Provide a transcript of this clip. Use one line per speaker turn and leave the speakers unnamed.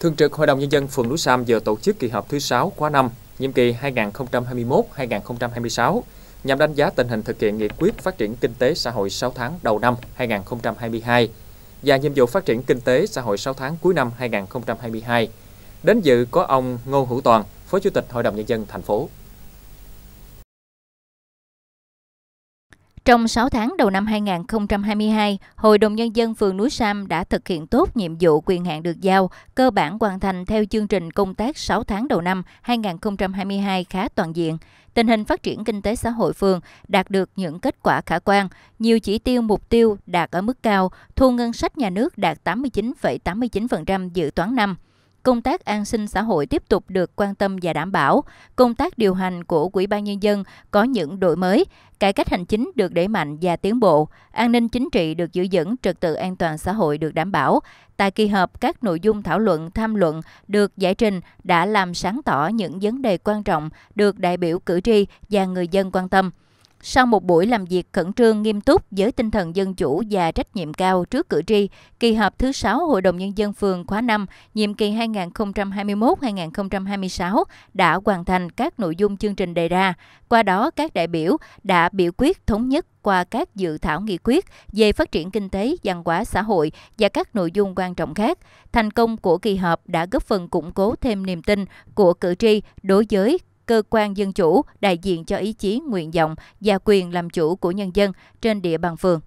Thường trực Hội đồng Nhân dân phường Núi Sam vừa tổ chức kỳ họp thứ 6 khóa 5, nhiệm kỳ 2021-2026, nhằm đánh giá tình hình thực hiện nghị quyết phát triển kinh tế xã hội 6 tháng đầu năm 2022 và nhiệm vụ phát triển kinh tế xã hội 6 tháng cuối năm 2022. Đến dự có ông Ngô Hữu Toàn, Phó Chủ tịch Hội đồng Nhân dân thành phố.
Trong 6 tháng đầu năm 2022, Hội đồng Nhân dân phường Núi Sam đã thực hiện tốt nhiệm vụ quyền hạn được giao, cơ bản hoàn thành theo chương trình công tác 6 tháng đầu năm 2022 khá toàn diện. Tình hình phát triển kinh tế xã hội phường đạt được những kết quả khả quan, nhiều chỉ tiêu mục tiêu đạt ở mức cao, thu ngân sách nhà nước đạt 89,89% dự toán năm công tác an sinh xã hội tiếp tục được quan tâm và đảm bảo, công tác điều hành của Ủy ban Nhân dân có những đổi mới, cải cách hành chính được đẩy mạnh và tiến bộ, an ninh chính trị được giữ vững, trật tự an toàn xã hội được đảm bảo. Tại kỳ họp, các nội dung thảo luận, tham luận được giải trình đã làm sáng tỏ những vấn đề quan trọng được đại biểu cử tri và người dân quan tâm. Sau một buổi làm việc khẩn trương nghiêm túc với tinh thần dân chủ và trách nhiệm cao trước cử tri, kỳ họp thứ 6 Hội đồng Nhân dân phường khóa 5, nhiệm kỳ 2021-2026 đã hoàn thành các nội dung chương trình đề ra. Qua đó, các đại biểu đã biểu quyết thống nhất qua các dự thảo nghị quyết về phát triển kinh tế, văn hóa xã hội và các nội dung quan trọng khác. Thành công của kỳ họp đã góp phần củng cố thêm niềm tin của cử tri đối với cơ quan dân chủ đại diện cho ý chí, nguyện vọng và quyền làm chủ của nhân dân trên địa bàn phường.